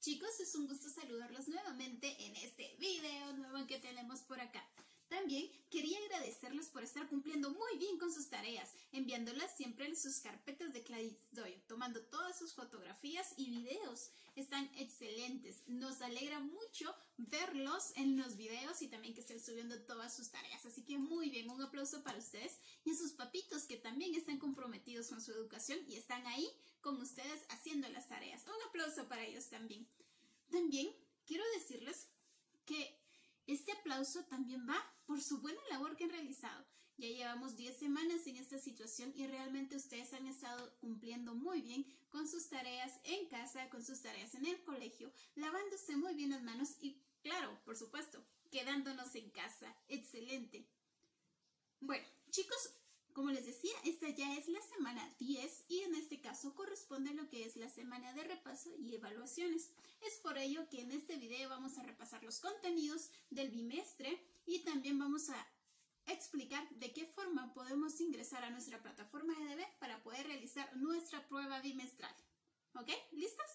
Chicos, es un gusto saludarlos nuevamente en este video nuevo que tenemos por acá. También quería agradecerles por estar cumpliendo muy bien con sus tareas, enviándolas siempre en sus carpetas de Doyle, tomando todas sus fotografías y videos. Están excelentes. Nos alegra mucho verlos en los videos y también que estén subiendo todas sus tareas. Así que muy bien, un aplauso para ustedes y a sus papitos que también están comprometidos con su educación y están ahí con ustedes haciendo las tareas. Un aplauso para ellos también. También quiero decirles que este aplauso también va por su buena labor que han realizado. Ya llevamos 10 semanas en esta situación y realmente ustedes han estado cumpliendo muy bien con sus tareas en casa, con sus tareas en el colegio, lavándose muy bien las manos y, claro, por supuesto, quedándonos en casa. Excelente. Bueno, chicos, como les decía, esta ya es la semana 10 y en este caso corresponde a lo que es la semana de repaso y evaluaciones. Es por ello que en este video vamos a repasar los contenidos del bimestre y también vamos a explicar de qué forma podemos ingresar a nuestra plataforma GDB para poder realizar nuestra prueba bimestral. ¿Ok? ¿Listos?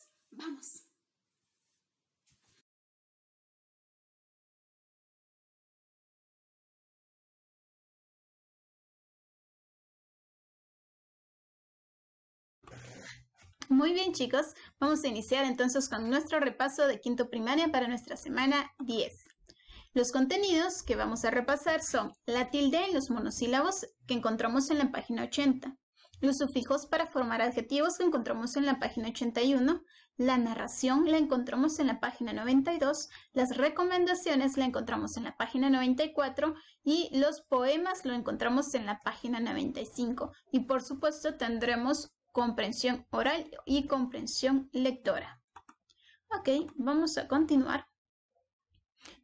Muy bien chicos, vamos a iniciar entonces con nuestro repaso de quinto primaria para nuestra semana 10. Los contenidos que vamos a repasar son la tilde en los monosílabos que encontramos en la página 80, los sufijos para formar adjetivos que encontramos en la página 81, la narración la encontramos en la página 92, las recomendaciones la encontramos en la página 94 y los poemas lo encontramos en la página 95. Y por supuesto tendremos comprensión oral y comprensión lectora. Ok, vamos a continuar.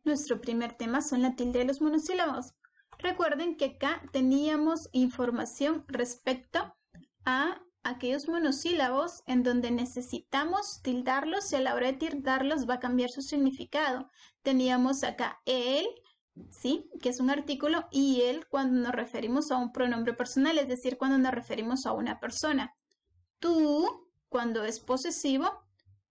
Nuestro primer tema son la tilde de los monosílabos. Recuerden que acá teníamos información respecto a aquellos monosílabos en donde necesitamos tildarlos y a la hora de tildarlos va a cambiar su significado. Teníamos acá el, ¿sí? Que es un artículo y el cuando nos referimos a un pronombre personal, es decir, cuando nos referimos a una persona tú cuando es posesivo,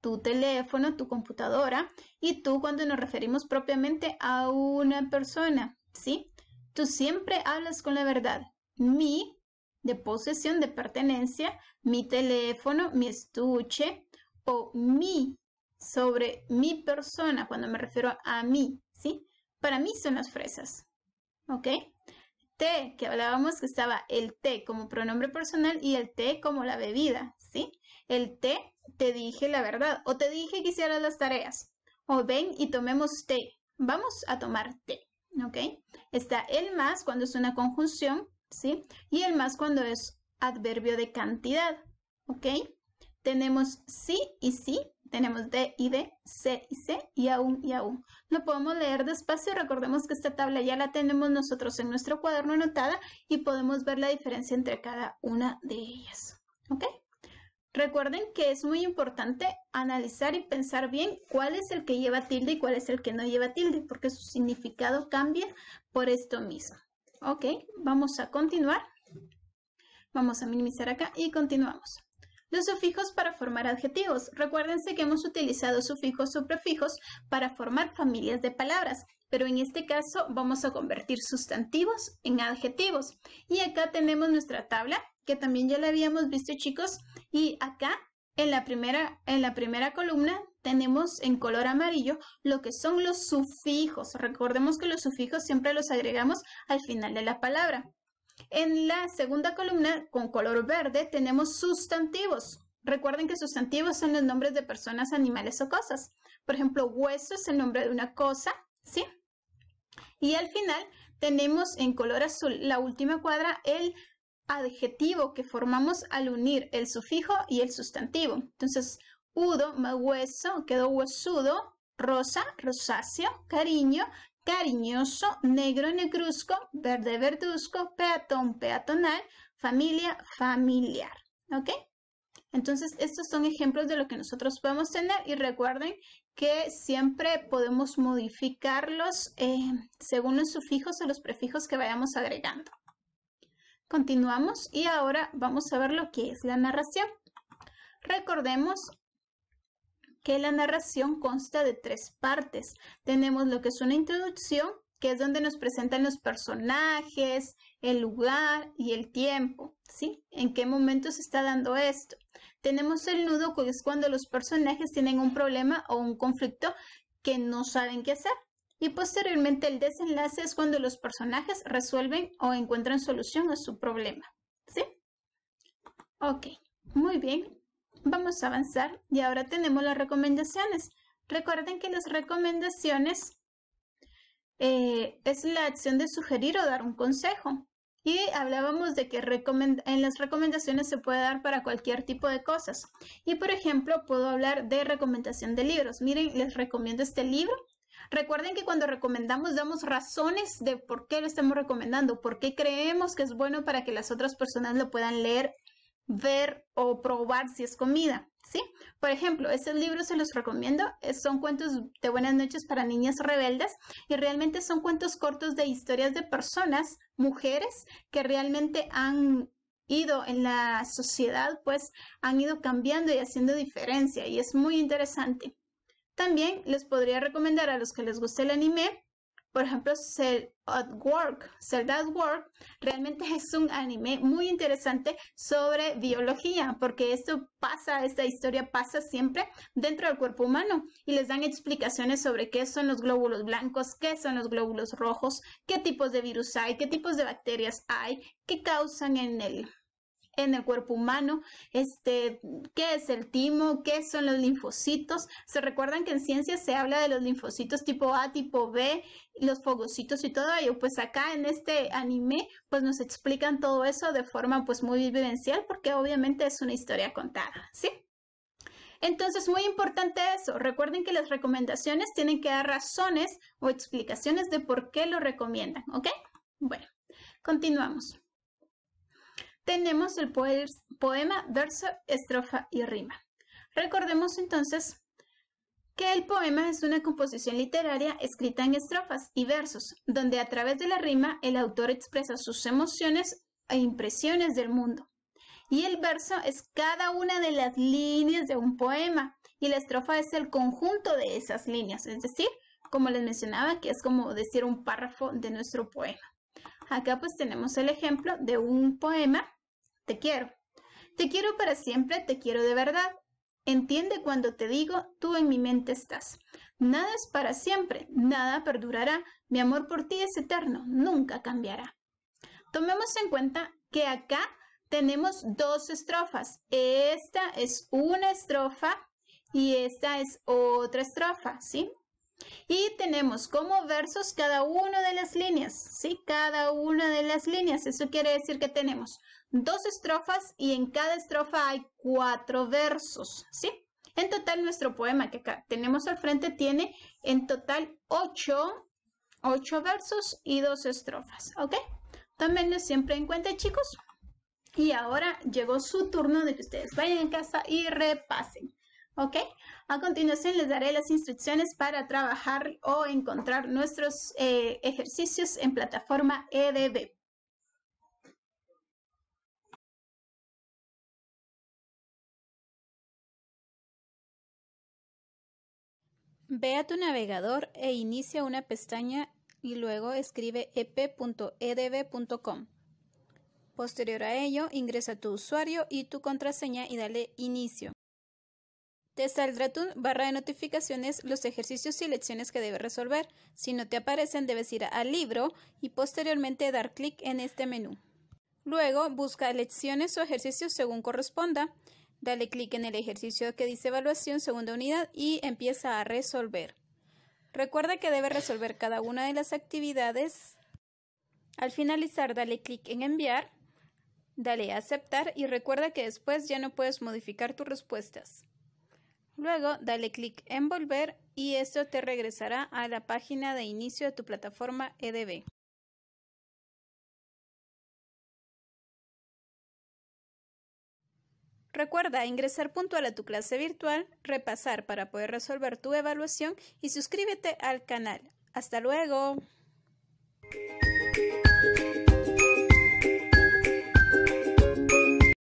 tu teléfono, tu computadora, y tú cuando nos referimos propiamente a una persona, ¿sí? Tú siempre hablas con la verdad. Mi de posesión, de pertenencia, mi teléfono, mi estuche o mi sobre mi persona cuando me refiero a mí, ¿sí? Para mí son las fresas, ¿ok? que hablábamos que estaba el té como pronombre personal y el té como la bebida, ¿sí? El té, te dije la verdad, o te dije que hicieras las tareas, o ven y tomemos té, vamos a tomar té, ¿ok? Está el más cuando es una conjunción, ¿sí? Y el más cuando es adverbio de cantidad, ¿ok? Tenemos sí y sí, tenemos D y D, C y C y aún y aún. Lo podemos leer despacio. Recordemos que esta tabla ya la tenemos nosotros en nuestro cuaderno anotada y podemos ver la diferencia entre cada una de ellas. ¿Ok? Recuerden que es muy importante analizar y pensar bien cuál es el que lleva tilde y cuál es el que no lleva tilde, porque su significado cambia por esto mismo. Ok, vamos a continuar. Vamos a minimizar acá y continuamos. Los sufijos para formar adjetivos. Recuérdense que hemos utilizado sufijos o prefijos para formar familias de palabras, pero en este caso vamos a convertir sustantivos en adjetivos. Y acá tenemos nuestra tabla, que también ya la habíamos visto chicos, y acá en la primera, en la primera columna tenemos en color amarillo lo que son los sufijos. Recordemos que los sufijos siempre los agregamos al final de la palabra. En la segunda columna, con color verde, tenemos sustantivos. Recuerden que sustantivos son los nombres de personas, animales o cosas. Por ejemplo, hueso es el nombre de una cosa, ¿sí? Y al final tenemos en color azul la última cuadra el adjetivo que formamos al unir el sufijo y el sustantivo. Entonces, udo más hueso quedó huesudo, rosa, rosáceo, cariño cariñoso, negro negruzco, verde verduzco, peatón peatonal, familia familiar. ¿Ok? Entonces, estos son ejemplos de lo que nosotros podemos tener y recuerden que siempre podemos modificarlos eh, según los sufijos o los prefijos que vayamos agregando. Continuamos y ahora vamos a ver lo que es la narración. Recordemos que la narración consta de tres partes. Tenemos lo que es una introducción, que es donde nos presentan los personajes, el lugar y el tiempo, ¿sí? ¿En qué momento se está dando esto? Tenemos el nudo, que es cuando los personajes tienen un problema o un conflicto que no saben qué hacer. Y posteriormente el desenlace es cuando los personajes resuelven o encuentran solución a su problema, ¿sí? Ok, muy bien. Vamos a avanzar y ahora tenemos las recomendaciones. Recuerden que las recomendaciones eh, es la acción de sugerir o dar un consejo. Y hablábamos de que en las recomendaciones se puede dar para cualquier tipo de cosas. Y por ejemplo, puedo hablar de recomendación de libros. Miren, les recomiendo este libro. Recuerden que cuando recomendamos damos razones de por qué lo estamos recomendando, por qué creemos que es bueno para que las otras personas lo puedan leer ver o probar si es comida, ¿sí? Por ejemplo, estos libros se los recomiendo, son cuentos de buenas noches para niñas rebeldes y realmente son cuentos cortos de historias de personas, mujeres, que realmente han ido en la sociedad, pues han ido cambiando y haciendo diferencia y es muy interesante. También les podría recomendar a los que les guste el anime por ejemplo, Cell at Work. Cell at Work realmente es un anime muy interesante sobre biología, porque esto pasa, esta historia pasa siempre dentro del cuerpo humano y les dan explicaciones sobre qué son los glóbulos blancos, qué son los glóbulos rojos, qué tipos de virus hay, qué tipos de bacterias hay, qué causan en él en el cuerpo humano, este, qué es el timo, qué son los linfocitos. Se recuerdan que en ciencia se habla de los linfocitos tipo A, tipo B, los fogocitos y todo ello. Pues acá en este anime, pues nos explican todo eso de forma pues muy vivencial, porque obviamente es una historia contada, ¿sí? Entonces, muy importante eso. Recuerden que las recomendaciones tienen que dar razones o explicaciones de por qué lo recomiendan, ¿ok? Bueno, continuamos tenemos el poema, verso, estrofa y rima. Recordemos entonces que el poema es una composición literaria escrita en estrofas y versos, donde a través de la rima el autor expresa sus emociones e impresiones del mundo. Y el verso es cada una de las líneas de un poema y la estrofa es el conjunto de esas líneas, es decir, como les mencionaba, que es como decir un párrafo de nuestro poema. Acá pues tenemos el ejemplo de un poema, Te quiero. Te quiero para siempre, te quiero de verdad. Entiende cuando te digo, tú en mi mente estás. Nada es para siempre, nada perdurará. Mi amor por ti es eterno, nunca cambiará. Tomemos en cuenta que acá tenemos dos estrofas. Esta es una estrofa y esta es otra estrofa, ¿sí? Y tenemos como versos cada una de las líneas, ¿sí? Cada una de las líneas. Eso quiere decir que tenemos dos estrofas y en cada estrofa hay cuatro versos, ¿sí? En total, nuestro poema que acá tenemos al frente tiene en total ocho, ocho versos y dos estrofas, ¿ok? Tómenlo siempre en cuenta, chicos. Y ahora llegó su turno de que ustedes vayan a casa y repasen. ¿Ok? A continuación les daré las instrucciones para trabajar o encontrar nuestros eh, ejercicios en plataforma EDB. Ve a tu navegador e inicia una pestaña y luego escribe ep.edb.com. Posterior a ello, ingresa tu usuario y tu contraseña y dale inicio. Te saldrá tu barra de notificaciones los ejercicios y lecciones que debes resolver. Si no te aparecen, debes ir al libro y posteriormente dar clic en este menú. Luego, busca lecciones o ejercicios según corresponda. Dale clic en el ejercicio que dice evaluación segunda unidad y empieza a resolver. Recuerda que debes resolver cada una de las actividades. Al finalizar, dale clic en enviar, dale a aceptar y recuerda que después ya no puedes modificar tus respuestas. Luego, dale clic en Volver y esto te regresará a la página de inicio de tu plataforma EDB. Recuerda ingresar puntual a tu clase virtual, repasar para poder resolver tu evaluación y suscríbete al canal. Hasta luego.